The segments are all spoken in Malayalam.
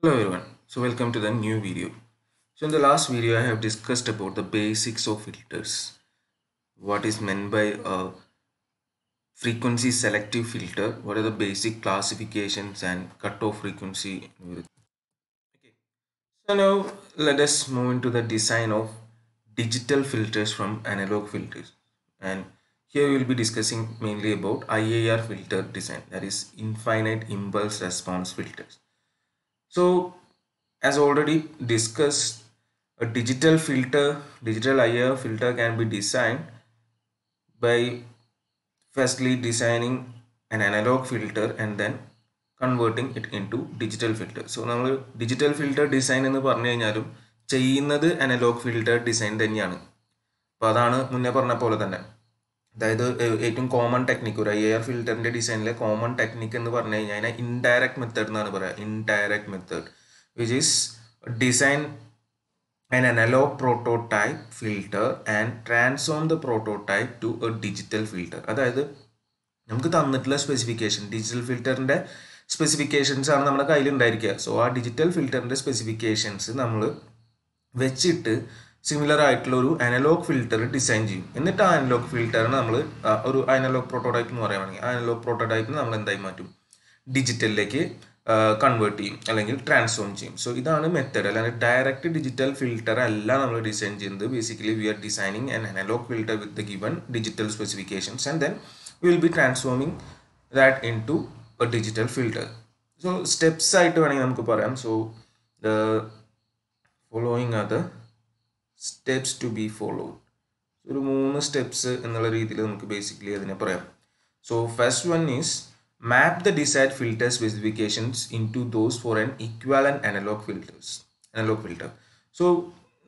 Hello everyone, so welcome to the new video. So in the last video I have discussed about the basics of filters. What is meant by a frequency selective filter, what are the basic classifications and cutoff frequency. Okay. So now let us move into the design of digital filters from analog filters and here we will be discussing mainly about IAR filter design that is infinite impulse response filters So as already discussed, a digital filter, digital IR filter can be designed by firstly designing an analog filter and then converting it into digital filter. So now digital filter design in the Parnayanyarum, ചെയ്യുന്നത് അനലോഗ് ഫിൽറ്റർ ഡിസൈൻ തന്നെയാണ് അപ്പോൾ അതാണ് മുന്നേ പറഞ്ഞ പോലെ അതായത് ഏറ്റവും കോമൺ ടെക്നിക്ക് ഒരു ഐ ആർ ഫിൽറ്ററിന്റെ ഡിസൈനിലെ കോമൺ ടെക്നിക്ക് എന്ന് പറഞ്ഞു കഴിഞ്ഞാൽ അതിനെ ഇൻഡയറക്ട് മെത്തേഡ് എന്നാണ് പറയുക indirect method which is design an analog prototype filter and transform the prototype to a digital filter അതായത് നമുക്ക് തന്നിട്ടുള്ള സ്പെസിഫിക്കേഷൻ ഡിജിറ്റൽ ഫിൽറ്ററിന്റെ സ്പെസിഫിക്കേഷൻസ് ആണ് നമ്മുടെ കയ്യിൽ ഉണ്ടായിരിക്കുക സോ ആ ഡിജിറ്റൽ ഫിൽറ്ററിന്റെ സ്പെസിഫിക്കേഷൻസ് നമ്മൾ വെച്ചിട്ട് സിമിലർ ആയിട്ടുള്ള ഒരു അനലോഗ് ഫിൽറ്റർ ഡിസൈൻ ചെയ്യും എന്നിട്ട് ആ അനലോഗ് ഫിൽറ്ററിന് നമ്മൾ ഒരു അനലോഗ് പ്രോട്ടോടൈപ്പ് എന്ന് പറയുകയാണെങ്കിൽ അനലോഗ് പ്രോട്ടോടൈപ്പിന് നമ്മൾ എന്തായി മാറ്റും ഡിജിറ്റലിലേക്ക് കൺവേർട്ട് ചെയ്യും അല്ലെങ്കിൽ ട്രാൻസ്ഫോം ചെയ്യും സോ ഇതാണ് മെത്തേഡ് അല്ലെങ്കിൽ ഡയറക്റ്റ് ഡിജിറ്റൽ ഫിൽറ്റർ അല്ല നമ്മൾ ഡിസൈൻ ചെയ്യുന്നത് basically we are designing and analog filter with the given digital specifications and then will be transforming that into a digital filter so steps ആയിട്ട് വേണമെങ്കിൽ നമുക്ക് പറയാം സോ ഫോളോയിങ് അത് സ്റ്റെപ്സ് ടു ബി ഫോളോ ഒരു മൂന്ന് സ്റ്റെപ്സ് എന്നുള്ള രീതിയിൽ നമുക്ക് ബേസിക്കലി അതിനെ പറയാം so first one is map the desired filter specifications into those for an equal and analog filters analog filter so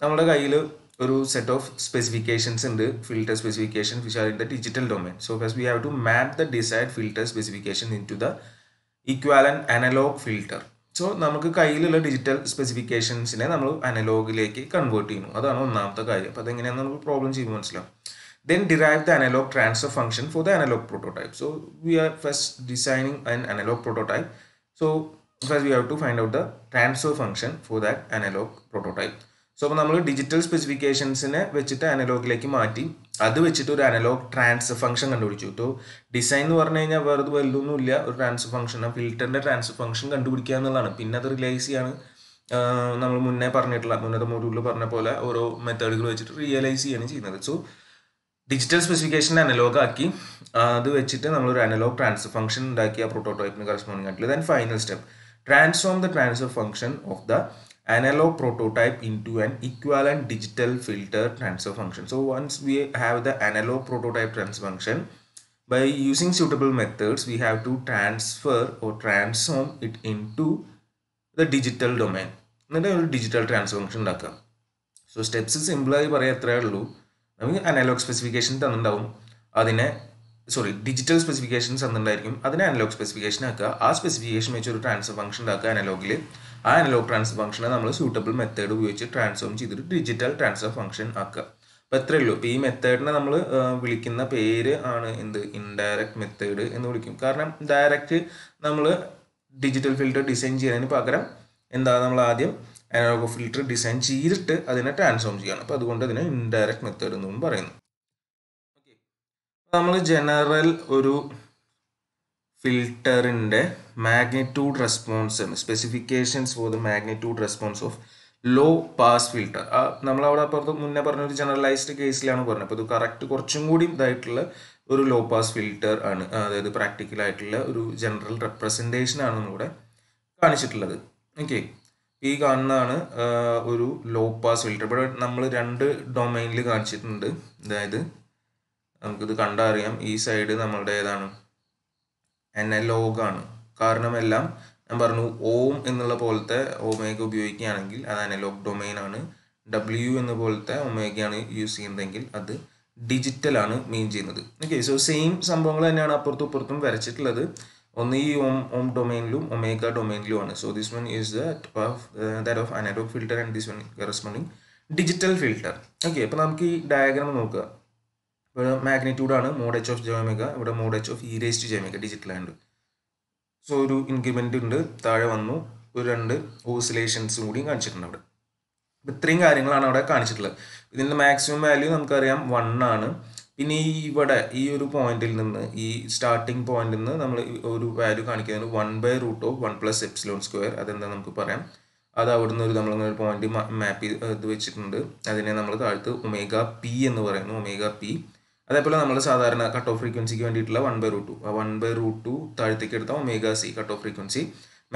നമ്മുടെ കയ്യിൽ ഒരു സെറ്റ് ഓഫ് സ്പെസിഫിക്കേഷൻസ് ഉണ്ട് filter specification which are in the digital domain so first we have to map the desired filter specification into the equivalent analog filter so നമുക്ക് കയ്യിലുള്ള ഡിജിറ്റൽ സ്പെസിഫിക്കേഷൻസിനെ നമ്മൾ അനലോഗിലേക്ക് കൺവേർട്ട് ചെയ്യുന്നു അതാണ് ഒന്നാമത്തെ കാര്യം അപ്പോൾ അതെങ്ങനെയാണെന്ന് നമുക്ക് പ്രോബ്ലം ചെയ്യുമ്പോൾ മനസ്സിലാവും then derive the analog transfer function for the analog prototype so we are first designing an analog prototype so first we have to find out the transfer function for that analog prototype so അപ്പോൾ നമ്മൾ ഡിജിറ്റൽ സ്പെസിഫിക്കേഷൻസിനെ വെച്ചിട്ട് അനലോഗിലേക്ക് മാറ്റി അത് വെച്ചിട്ട് ഒരു അനലോഗ് ട്രാൻസ്ഫർ ഫംഗ്ഷൻ കണ്ടുപിടിച്ചു ഇപ്പോൾ ഡിസൈൻ എന്ന് പറഞ്ഞു കഴിഞ്ഞാൽ വേറെ വലുതൊന്നുമില്ല ഒരു ട്രാൻസ്ഫർ ഫംഗ്ഷൻ ഫിൽറ്ററിൻ്റെ ട്രാൻസ്ഫർ ഫംഗ്ഷൻ കണ്ടുപിടിക്കുക എന്നുള്ളതാണ് പിന്നെ അത് റിലൈസ് ചെയ്യാണ് നമ്മൾ മുന്നേ പറഞ്ഞിട്ടുള്ള മുന്നത്തെ മോഡ്യൂളിൽ പറഞ്ഞ പോലെ ഓരോ മെത്തേഡുകൾ വെച്ചിട്ട് റിയലൈസ് ചെയ്യാണ് ചെയ്യുന്നത് സോ ഡിജിറ്റൽ സ്പെസിഫിക്കേഷൻ അനലോഗ് ആക്കി അത് വെച്ചിട്ട് നമ്മളൊരു അനലോഗ് ട്രാൻസ്ഫർ ഫംഗ്ഷൻ ഉണ്ടാക്കിയ പ്രോട്ടോടൈപ്പിന് കറസ്പോണ്ടിങ് ആയിട്ടുള്ളത് then final step transform the transfer function of the analog prototype into an equivalent digital filter transfer function. So once we have the analog prototype transfer function, by using suitable methods, we have to transfer or transform it into the digital domain. That is digital transfer function. So steps is simple. analog specification. Sorry, digital specifications and then analog specification. Our specification is transfer function analogly. ആ അനലോഗ് ട്രാൻസ്ഫർ ഫംഗ്ഷനെ നമ്മൾ സൂട്ടബിൾ മെത്തേഡ് ഉപയോഗിച്ച് ട്രാൻസ്ഫോം ചെയ്തിട്ട് ഡിജിറ്റൽ ട്രാൻസ്ഫർ ഫംഗ്ഷൻ ആക്കുക അപ്പം എത്രയേ ഉള്ളൂ ഈ മെത്തേഡിനെ നമ്മൾ വിളിക്കുന്ന പേര് ആണ് എന്ത് ഇൻഡയറക്റ്റ് മെത്തേഡ് എന്ന് വിളിക്കും കാരണം ഡയറക്റ്റ് നമ്മൾ ഡിജിറ്റൽ ഫിൽറ്റർ ഡിസൈൻ ചെയ്യുന്നതിന് പകരം എന്താ നമ്മൾ ആദ്യം അനലോഗ് ഫിൽറ്റർ ഡിസൈൻ ചെയ്തിട്ട് അതിനെ ട്രാൻസ്ഫോം ചെയ്യണം അപ്പോൾ അതുകൊണ്ട് അതിനെ ഇൻഡയറക്റ്റ് മെത്തേഡ് എന്നും പറയുന്നു നമ്മൾ ജനറൽ ഒരു ഫിൽട്ടറിൻ്റെ magnitude response specifications for the magnitude response of low pass filter ആ നമ്മളവിടെ അപ്പുറത്ത് മുന്നേ പറഞ്ഞ ഒരു ജനറലൈസ്ഡ് കേസിലാണ് പറഞ്ഞത് അപ്പോൾ ഇത് കറക്റ്റ് കുറച്ചും കൂടി ഇതായിട്ടുള്ള ഒരു ലോ പാസ് ഫിൽറ്റർ ആണ് അതായത് പ്രാക്ടിക്കൽ ആയിട്ടുള്ള ഒരു ജനറൽ റെപ്രസെൻറ്റേഷൻ ആണ് നമ്മളിവിടെ കാണിച്ചിട്ടുള്ളത് ഓക്കെ ഈ കാണുന്നതാണ് ഒരു ലോ പാസ് ഫിൽറ്റർ ഇവിടെ നമ്മൾ രണ്ട് ഡൊമൈനിൽ കാണിച്ചിട്ടുണ്ട് അതായത് നമുക്കിത് കണ്ടറിയാം ഈ സൈഡ് നമ്മളുടെ ഏതാണ് അനലോഗ് ആണ് കാരണം എല്ലാം ഞാൻ പറഞ്ഞു ഓം എന്നുള്ള പോലത്തെ ഒമേഗ ഉപയോഗിക്കുകയാണെങ്കിൽ അത് അനലോഗ് ഡൊമൈൻ ആണ് ഡബ്ല്യു എന്ന പോലത്തെ ഒമേഗയാണ് യൂസ് ചെയ്യുന്നതെങ്കിൽ അത് ഡിജിറ്റൽ ആണ് മീൻ ചെയ്യുന്നത് ഓക്കെ സോ സെയിം സംഭവങ്ങൾ തന്നെയാണ് അപ്പുറത്തും അപ്പുറത്തും വരച്ചിട്ടുള്ളത് ഒന്ന് ഈ ഓം ഓം ഡൊമൈനിലും ഒമേഗ ആണ് so this one is that of analog filter and this one corresponding digital filter okay അപ്പോൾ നമുക്ക് ഈ ഡയഗ്രാം നോക്കുക ഇവിടെ ആണ് മോഡ് എച്ച് ഓഫ് ജോമേഗ ഇവിടെ mod H of e raise to j omega digital and so ഒരു ഇൻക്രിമെൻ്റ് ഉണ്ട് താഴെ വന്നു ഒരു രണ്ട് ഓസിലേഷൻസും കൂടിയും കാണിച്ചിട്ടുണ്ട് അവിടെ അപ്പം ഇത്രയും കാര്യങ്ങളാണ് അവിടെ കാണിച്ചിട്ടുള്ളത് ഇതിൻ്റെ മാക്സിമം വാല്യൂ നമുക്കറിയാം വൺ ആണ് പിന്നെ ഈ ഇവിടെ ഈ ഒരു പോയിന്റിൽ നിന്ന് ഈ സ്റ്റാർട്ടിംഗ് പോയിന്റിൽ നിന്ന് നമ്മൾ ഒരു വാല്യൂ കാണിക്കുന്നത് one by root of one plus epsilon square അതെന്താ നമുക്ക് പറയാം അത് അവിടെ നിന്ന് ഒരു നമ്മൾ ഒരു പോയിന്റ് മാപ്പ് ചെയ്ത് വെച്ചിട്ടുണ്ട് അതിനെ നമ്മൾ താഴ്ത്ത് ഒമേഗ പി എന്ന് പറയുന്നു ഒമേഗ പി അതേപോലെ നമ്മൾ സാധാരണ കട്ട് ഓഫ് ഫ്രീക്വൻസിക്ക് വേണ്ടിയിട്ടുള്ള വൺ ബൈ റൂട്ട് ടു ആ വൺ ബൈ റൂട്ട് ടു താഴത്തേക്ക് എടുത്താൽ omega C cut off frequency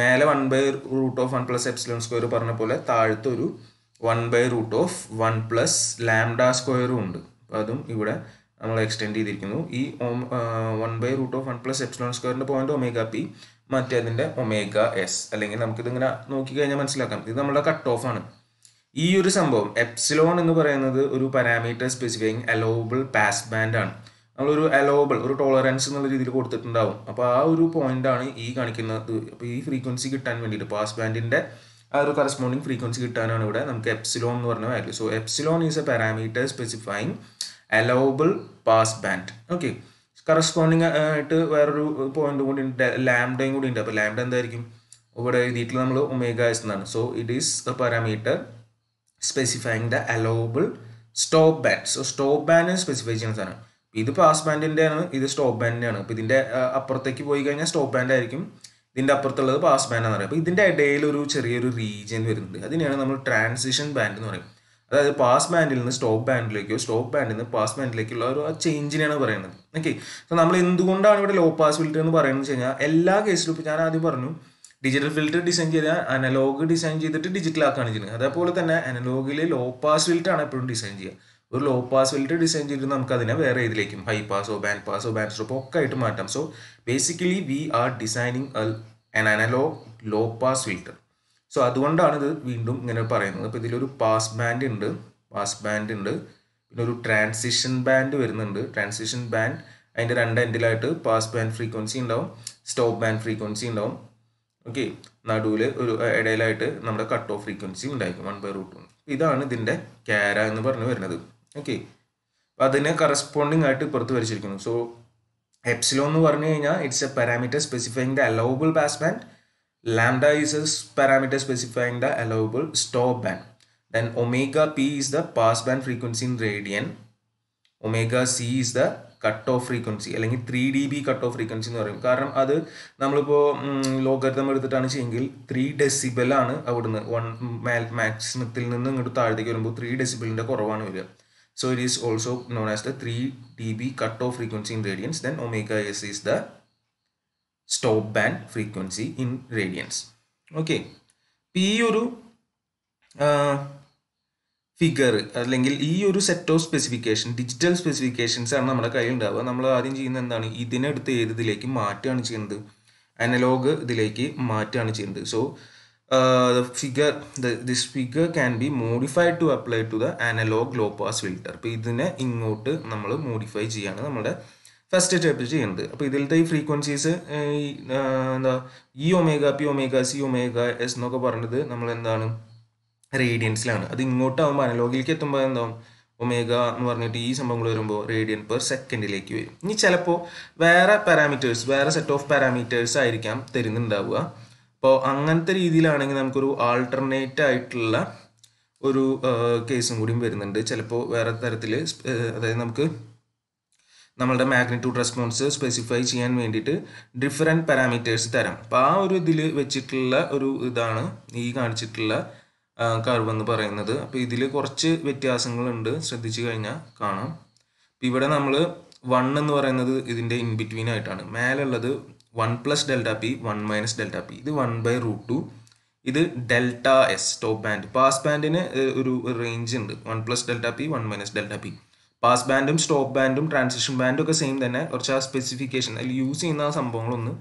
മേലെ one by root of one plus epsilon square പറഞ്ഞ പോലെ താഴത്തെ ഒരു one by root of one plus lambda സ്ക്വയറും ഉണ്ട് അതും ഇവിടെ നമ്മൾ എക്സ്റ്റെൻഡ് ചെയ്തിരിക്കുന്നു ഈ one by root of one plus epsilon സ്ക്വയറിൻ്റെ പോയിന്റ് ഒമേഗ പി മറ്റേ അതിൻ്റെ ഒമേഗ എസ് അല്ലെങ്കിൽ നമുക്കിതിങ്ങനെ നോക്കിക്കഴിഞ്ഞാൽ മനസ്സിലാക്കാം ഇത് നമ്മളുടെ കട്ട് ഓഫ് ആണ് ഈ ഒരു സംഭവം എപ്സിലോൺ എന്ന് പറയുന്നത് ഒരു parameter specifying allowable pass band ആണ് നമ്മളൊരു അലോബിൾ ഒരു ടോളറൻസ് എന്നുള്ള രീതിയിൽ കൊടുത്തിട്ടുണ്ടാവും അപ്പോൾ ആ ഒരു പോയിന്റാണ് ഈ കാണിക്കുന്നത് അപ്പോൾ ഈ ഫ്രീക്വൻസി കിട്ടാൻ വേണ്ടിയിട്ട് പാസ് ബാൻഡിൻ്റെ ആ ഒരു കറസ്പോണ്ടിങ് ഫ്രീക്വൻസി കിട്ടാനാണ് ഇവിടെ നമുക്ക് എപ്സിലോൺ എന്ന് പറഞ്ഞ value so epsilon is a parameter specifying allowable pass band okay corresponding ആയിട്ട് വേറൊരു പോയിന്റ് കൂടി ഉണ്ട് ലാംഡയും കൂടി ഉണ്ട് അപ്പോൾ ലാംഡ എന്തായിരിക്കും ഇവിടെ എഴുതിയിട്ടുള്ള നമ്മൾ ഒമേഗ എസ് എന്നാണ് so it is a parameter specifying the allowable stop band so stop band specify ചെയ്യുന്ന സാധനം ഇത് പാസ് ബാൻഡിൻ്റെ ആണ് ഇത് സ്റ്റോപ്പ് ബാൻഡിൻ്റെ ആണ് അപ്പോൾ ഇതിൻ്റെ അപ്പുറത്തേക്ക് പോയി കഴിഞ്ഞാൽ സ്റ്റോപ്പ് ബാൻഡ് ആയിരിക്കും ഇതിൻ്റെ അപ്പുറത്തുള്ളത് പാസ് ബാൻഡ് എന്ന് പറയും അപ്പോൾ ഇതിൻ്റെ ഇടയിൽ ഒരു ചെറിയൊരു റീജിയൻ വരുന്നുണ്ട് അതിനെയാണ് നമ്മൾ ട്രാൻസിഷൻ ബാൻഡ് എന്ന് പറയും അതായത് പാസ് ബാൻഡിൽ നിന്ന് സ്റ്റോപ്പ് ബാൻഡിലേക്കോ സ്റ്റോപ്പ് ബാൻഡിൽ നിന്ന് പാസ് ബാൻഡിലേക്കുള്ള ഒരു ചേഞ്ചിനെയാണ് പറയുന്നത് ഓക്കെ സോ നമ്മൾ എന്തുകൊണ്ടാണ് ഇവിടെ ലോ പാസ് ഫിൽറ്റർ എന്ന് പറയുന്നത് വെച്ച് കഴിഞ്ഞാൽ എല്ലാ കേസിലും ഇപ്പോൾ ഞാൻ ആദ്യം പറഞ്ഞു ഡിജിറ്റൽ ഫിൽറ്റർ ഡിസൈൻ ചെയ്ത അനലോഗ് ഡിസൈൻ ചെയ്തിട്ട് ഡിജിറ്റൽ ആക്കുകയാണ് ചെയ്യുന്നത് അതേപോലെ തന്നെ അനലോഗിൽ ലോ പാസ് ആണ് എപ്പോഴും ഡിസൈൻ ചെയ്യുക ഒരു ലോ പാസ് ഫിൽറ്റർ ഡിസൈൻ ചെയ്തിട്ട് നമുക്ക് അതിനെ വേറെ ഇതിലേക്കും ഹൈ പാസോ ബാൻഡ് പാസോ ബാൻഡ് സ്ട്രോപ്പോ ഒക്കെ ആയിട്ട് മാറ്റാം so basically we are designing an analog low pass filter so അതുകൊണ്ടാണ് ഇത് വീണ്ടും ഇങ്ങനെ പറയുന്നത് അപ്പോൾ ഇതിലൊരു പാസ് ബാൻഡ് ഉണ്ട് പാസ് ബാൻഡ് ഉണ്ട് പിന്നെ ഒരു ട്രാൻസിഷൻ ബാൻഡ് വരുന്നുണ്ട് ട്രാൻസിഷൻ ബാൻഡ് അതിൻ്റെ രണ്ട് എൻഡിലായിട്ട് പാസ് ബാൻഡ് ഫ്രീക്വൻസി ഉണ്ടാവും സ്റ്റോപ്പ് ബാൻഡ് ഫ്രീക്വൻസി ഉണ്ടാവും ഓക്കെ നടുവിൽ ഒരു ഇടയിലായിട്ട് നമ്മുടെ കട്ട് ഓഫ് ഫ്രീക്വൻസി ഉണ്ടായിരിക്കും വൺ ബൈ റൂട്ട് വൺ ഇതാണ് ഇതിൻ്റെ ക്യാര എന്ന് പറഞ്ഞു വരുന്നത് ഓക്കെ അതിനെ കറസ്പോണ്ടിങ് ആയിട്ട് പുറത്ത് വരച്ചിരിക്കുന്നു സോ എപ്സിലോ എന്ന് പറഞ്ഞു കഴിഞ്ഞാൽ it's a parameter specifying the allowable pass band lambda is a parameter specifying the allowable stop band then omega P is the pass band frequency in radian omega C is the cut off frequency അല്ലെങ്കിൽ three D B cut off frequency എന്ന് പറയും കാരണം അത് നമ്മളിപ്പോൾ ലോകരിതം എടുത്തിട്ടാണ് ചെയ്യെങ്കിൽ ത്രീ ഡെസിബലാണ് അവിടുന്ന് വൺ മാക്സിമത്തിൽ നിന്ന് ഇങ്ങോട്ട് താഴത്തേക്ക് വരുമ്പോൾ ത്രീ ഡെസിബിളിൻ്റെ കുറവാണ് വരിക so it is also known as the three D B cut off frequency in radians then omega S is the stop band frequency in radians okay ഈ ഒരു ഫിഗർ അല്ലെങ്കിൽ ഈ ഒരു set of specification digital specifications ആണ് നമ്മുടെ കയ്യിൽ ഉണ്ടാവുക നമ്മൾ ആദ്യം ചെയ്യുന്ന എന്താണ് ഇതിനെടുത്ത് ഏത് ഇതിലേക്ക് മാറ്റുകയാണ് ചെയ്യുന്നത് അനലോഗ് ഇതിലേക്ക് മാറ്റുകയാണ് ചെയ്യുന്നത് so figure this figure can be modified to apply to the analog low pass filter അപ്പോൾ ഇതിനെ ഇങ്ങോട്ട് നമ്മൾ മോഡിഫൈ ചെയ്യാണ് നമ്മുടെ ഫസ്റ്റ് സ്റ്റെപ്പ് ചെയ്യുന്നത് അപ്പോൾ ഇതിലത്തെ ഈ ഫ്രീക്വൻസീസ് എന്താ ഈ omega P omega C omega S എന്നൊക്കെ പറഞ്ഞത് നമ്മൾ എന്താണ് റേഡിയൻസിലാണ് അത് ഇങ്ങോട്ടാകുമ്പോൾ അനലോഗിലേക്ക് എത്തുമ്പോൾ എന്താവും ഒമേഗ എന്ന് പറഞ്ഞിട്ട് ഈ സംഭവങ്ങൾ വരുമ്പോൾ റേഡിയൻ പെർ സെക്കൻഡിലേക്ക് വരും ഇനി ചിലപ്പോൾ വേറെ പാരാമീറ്റേഴ്സ് വേറെ സെറ്റ് ഓഫ് പാരാമീറ്റേഴ്സ് ആയിരിക്കാം തരുന്നുണ്ടാവുക അപ്പോൾ അങ്ങനത്തെ രീതിയിലാണെങ്കിൽ നമുക്കൊരു ആൾട്ടർനേറ്റ് ആയിട്ടുള്ള ഒരു കേസും കൂടിയും വരുന്നുണ്ട് ചിലപ്പോൾ വേറെ തരത്തിൽ അതായത് നമുക്ക് നമ്മളുടെ മാഗ്നിറ്റ്യൂഡ് റെസ്പോൺസ് സ്പെസിഫൈ ചെയ്യാൻ വേണ്ടിയിട്ട് ഡിഫറെൻറ്റ് പാരാമീറ്റേഴ്സ് തരാം അപ്പോൾ ആ ഒരു ഇതിൽ വെച്ചിട്ടുള്ള ഒരു ഇതാണ് ഈ കാണിച്ചിട്ടുള്ള കർവ് എന്ന് പറയുന്നത് അപ്പോൾ ഇതിൽ കുറച്ച് വ്യത്യാസങ്ങളുണ്ട് ശ്രദ്ധിച്ചു കഴിഞ്ഞാൽ കാണാം അപ്പോൾ ഇവിടെ നമ്മൾ വൺ എന്ന് പറയുന്നത് ഇതിൻ്റെ ഇൻ ബിറ്റ്വീൻ ആയിട്ടാണ് മേലുള്ളത് one plus delta P one minus delta P ഇത് വൺ ബൈ റൂട്ട് ടു ഇത് delta S top band pass ബാൻഡിന് ഒരു റേഞ്ച് ഉണ്ട് one plus delta P one minus delta P pass ബാൻഡും സ്റ്റോപ്പ് ബാൻഡും ട്രാൻസിഷൻ ബാൻഡും ഒക്കെ സെയിം തന്നെ കുറച്ച് ആ സ്പെസിഫിക്കേഷൻ അതിൽ യൂസ് ചെയ്യുന്ന സംഭവങ്ങളൊന്ന്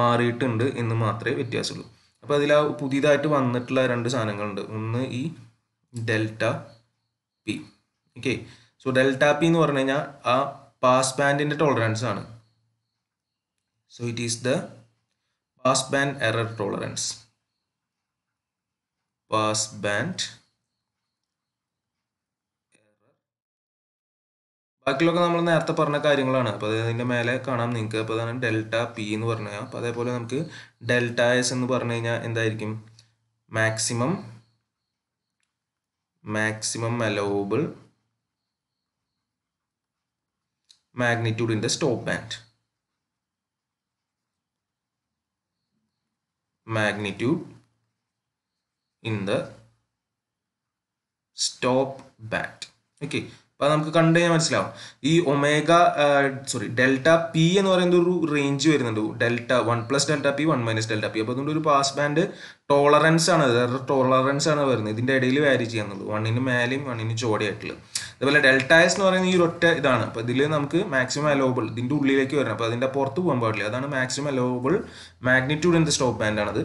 മാറിയിട്ടുണ്ട് എന്ന് മാത്രമേ വ്യത്യാസമുള്ളൂ അപ്പോൾ അതിൽ പുതിയതായിട്ട് വന്നിട്ടുള്ള രണ്ട് സാധനങ്ങളുണ്ട് ഒന്ന് ഈ delta P okay so delta P എന്ന് പറഞ്ഞു കഴിഞ്ഞാൽ ആ പാസ് ബാൻഡിൻ്റെ ടോളറൻസ് ആണ് so it is the pass band error tolerance pass band ബാക്കിയുള്ള നമ്മൾ നേരത്തെ പറഞ്ഞ കാര്യങ്ങളാണ് അപ്പൊ ഇതിന്റെ മേലെ കാണാം നിങ്ങൾക്ക് അപ്പൊ അതാണ് ഡെൽറ്റ പി എന്ന് പറഞ്ഞു കഴിഞ്ഞാൽ അതേപോലെ നമുക്ക് ഡെൽറ്റ എസ് എന്ന് പറഞ്ഞു കഴിഞ്ഞാൽ എന്തായിരിക്കും മാക്സിമം മാക്സിമം അലോവബിൾ മാഗ്നിറ്റ്യൂഡിന്റെ stop band magnitude in the stop band okay അപ്പൊ നമുക്ക് കണ്ടു കഴിഞ്ഞാൽ മനസ്സിലാവും ഈ ഒമേഗ സോറി ഡെൽറ്റ പി എന്ന് പറയുന്ന ഒരു റേഞ്ച് വരുന്നുണ്ട് delta one plus delta P one minus delta P അപ്പൊ അതുകൊണ്ട് ഒരു പാസ് ബാൻഡ് ടോളറൻസ് ആണ് എറർ ടോളറൻസ് ആണ് വരുന്നത് ഇതിന്റെ ഇടയിൽ വാരി ചെയ്യുന്നുള്ളൂ വണ്ണിന് മേലെയും വണ്ണിന് ചോടിയായിട്ടുള്ളത് അതുപോലെ ഡെൽറ്റ എസ് എന്ന് പറയുന്ന ഈ ഒറ്റ ഇതാണ് അപ്പൊ ഇതിൽ നമുക്ക് മാക്സിമം അലോബിൾ ഇതിന്റെ ഉള്ളിലേക്ക് വരണം അപ്പൊ അതിന്റെ പുറത്ത് പോകാൻ പാടില്ല അതാണ് maximum allowable magnitude in stop stop ആണത്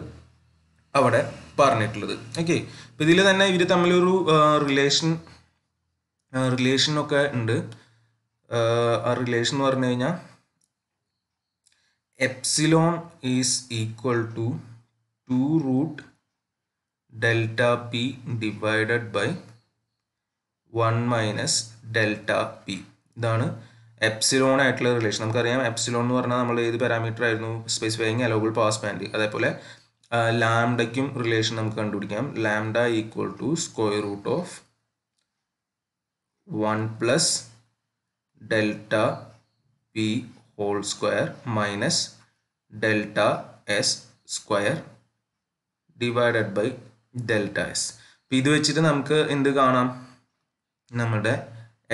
അവിടെ പറഞ്ഞിട്ടുള്ളത് ഓക്കെ ഇപ്പൊ ഇതിൽ തന്നെ ഇവര് തമ്മിലൊരു റിലേഷൻ റിലേഷനൊക്കെ ഉണ്ട് ആ റിലേഷൻ എന്ന് പറഞ്ഞു കഴിഞ്ഞാൽ epsilon is equal to two root delta P divided by one minus delta P ഇതാണ് എപ്സിലോൺ ആയിട്ടുള്ള റിലേഷൻ നമുക്കറിയാം എപ്സിലോൺ എന്ന് പറഞ്ഞാൽ നമ്മൾ ഏത് പാരാമീറ്റർ ആയിരുന്നു സ്പെസിഫൈങ് അലോബിൾ പാസ് ബാൻഡ് അതേപോലെ ലാംഡയ്ക്കും റിലേഷൻ നമുക്ക് കണ്ടുപിടിക്കാം lambda equal to square root of one plus delta P whole square minus delta S square divided by delta S അപ്പം ഇത് വെച്ചിട്ട് നമുക്ക് എന്ത് കാണാം നമ്മുടെ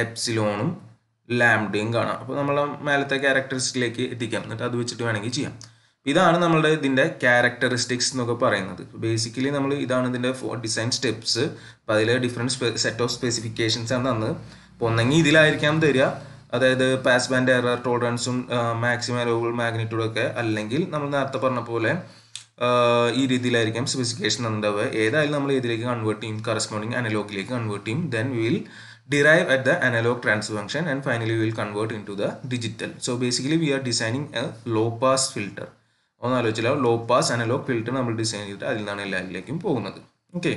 എപ്സിലോണും ലാംഡയും കാണാം അപ്പോൾ നമ്മൾ മേലത്തെ ക്യാരക്ടറിസ്റ്റിലേക്ക് എത്തിക്കാം എന്നിട്ട് അത് വെച്ചിട്ട് വേണമെങ്കിൽ ചെയ്യാം ഇതാണ് നമ്മളുടെ ഇതിൻ്റെ ക്യാരക്ടറിസ്റ്റിക്സ് എന്നൊക്കെ പറയുന്നത് ബേസിക്കലി നമ്മൾ ഇതാണ് ഇതിൻ്റെ ഡിസൈൻ സ്റ്റെപ്സ് അപ്പം അതിൽ ഡിഫറെൻറ്റ് സെറ്റ് ഓഫ് സ്പെസിഫിക്കേഷൻസ് ആണ് തന്നത് അപ്പോൾ ഒന്നെങ്കിൽ ഇതിലായിരിക്കാം തരിക അതായത് പാസ് ബാൻഡ് എറർ ടോളറൻസും മാക്സിമം അലോബിൾ മാഗ്നിറ്റ്യൂഡും ഒക്കെ അല്ലെങ്കിൽ നമ്മൾ നേരത്തെ പറഞ്ഞ പോലെ ഈ രീതിയിലായിരിക്കും സ്പെസിഫിക്കേഷൻ ഉണ്ടാവുക ഏതായാലും നമ്മൾ ഇതിലേക്ക് കൺവേർട്ട് ചെയ്യും കറസ്പോണ്ടിങ് അനലോഗിലേക്ക് കൺവേർട്ട് ചെയ്യും then will derive at the analog trans function and finally will convert into the digital so basically we are designing a low pass filter ഒന്നാലോചിച്ചാൽ ലോ പാസ് അനലോഗ് ഫിൽറ്റർ നമ്മൾ ഡിസൈൻ ചെയ്തിട്ട് അതിൽ നിന്നാണ് എല്ലാവരിലേക്കും പോകുന്നത് ഓക്കെ